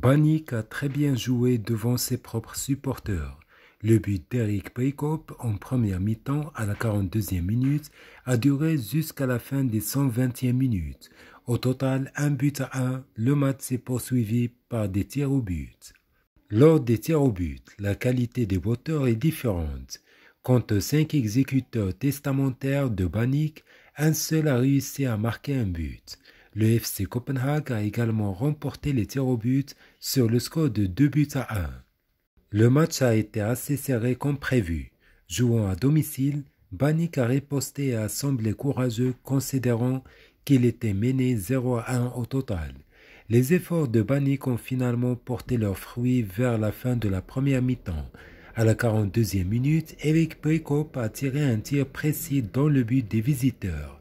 Banik a très bien joué devant ses propres supporters. Le but d'Eric Peikop en première mi-temps à la 42e minute a duré jusqu'à la fin des 120e minutes. Au total, un but à un, le match s'est poursuivi par des tirs au but. Lors des tirs au but, la qualité des botteurs est différente. aux cinq exécuteurs testamentaires de Banik, un seul a réussi à marquer un but. Le FC Copenhague a également remporté les tirs au but sur le score de 2 buts à 1. Le match a été assez serré comme prévu. Jouant à domicile, Banik a riposté et a semblé courageux considérant qu'il était mené 0 à 1 au total. Les efforts de Bannick ont finalement porté leurs fruits vers la fin de la première mi-temps. À la 42e minute, Eric Pekop a tiré un tir précis dans le but des visiteurs.